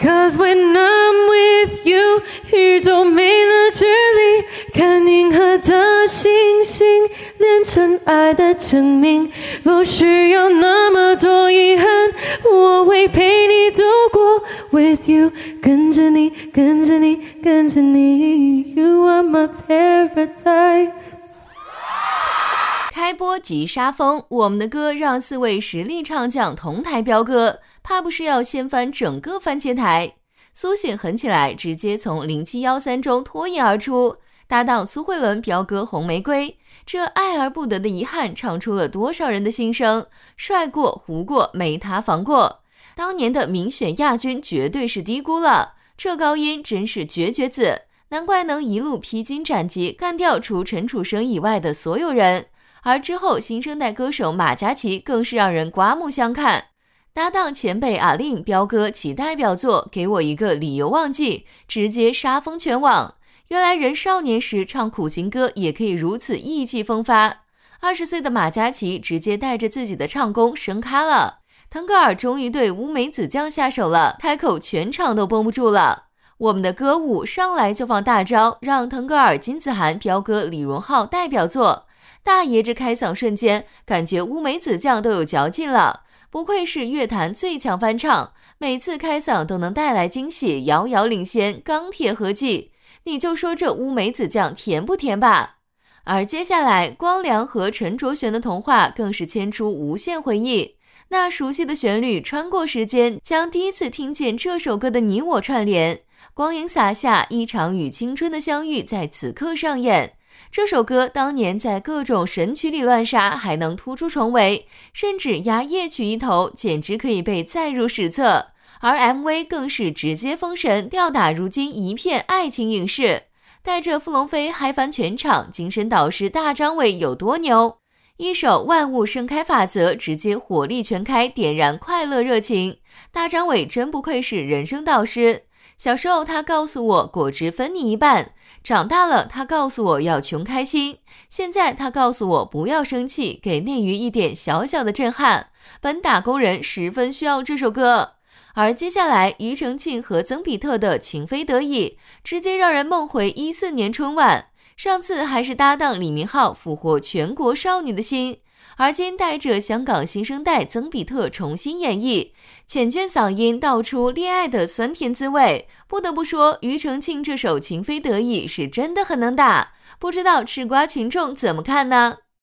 Cause when I'm with you，here's 宇宙没了距离，看银河的星星连尘埃的证明，不需要那么多遗憾，我会陪你度过。With you，跟着你，跟着你，跟着你。You are my paradise。开播即杀疯，我们的歌让四位实力唱将同台飙歌，怕不是要掀翻整个番茄台。苏醒狠起来，直接从零七幺三中脱颖而出，搭档苏慧伦飙歌《红玫瑰》，这爱而不得的遗憾，唱出了多少人的心声。帅过胡过没他防过，当年的民选亚军绝对是低估了，这高音真是绝绝子，难怪能一路披荆斩棘，干掉除陈楚生以外的所有人。而之后，新生代歌手马嘉祺更是让人刮目相看，搭档前辈阿令、彪哥其代表作《给我一个理由忘记》，直接杀疯全网。原来人少年时唱苦情歌也可以如此意气风发。二十岁的马嘉祺直接带着自己的唱功升咖了。腾格尔终于对乌梅子酱下手了，开口全场都绷不住了。我们的歌舞上来就放大招，让腾格尔、金子涵、彪哥、李荣浩代表作。大爷这开嗓瞬间，感觉乌梅子酱都有嚼劲了，不愧是乐坛最强翻唱，每次开嗓都能带来惊喜，遥遥领先钢铁合计。你就说这乌梅子酱甜不甜吧？而接下来光良和陈卓璇的《童话》更是牵出无限回忆，那熟悉的旋律穿过时间，将第一次听见这首歌的你我串联，光影洒下一场与青春的相遇，在此刻上演。这首歌当年在各种神曲里乱杀，还能突出重围，甚至压夜曲一头，简直可以被载入史册。而 MV 更是直接封神，吊打如今一片爱情影视。带着傅龙飞嗨翻全场，精神导师大张伟有多牛？一首《万物盛开法则》直接火力全开，点燃快乐热情。大张伟真不愧是人生导师。小时候，他告诉我果汁分你一半；长大了，他告诉我要穷开心；现在，他告诉我不要生气，给内娱一点小小的震撼。本打工人十分需要这首歌。而接下来，庾澄庆和曾比特的《情非得已》直接让人梦回一四年春晚，上次还是搭档李明浩俘获全国少女的心。而今带着香港新生代曾比特重新演绎，浅倦嗓音道出恋爱的酸甜滋味。不得不说，庾澄庆这首《情非得已》是真的很能打，不知道吃瓜群众怎么看呢？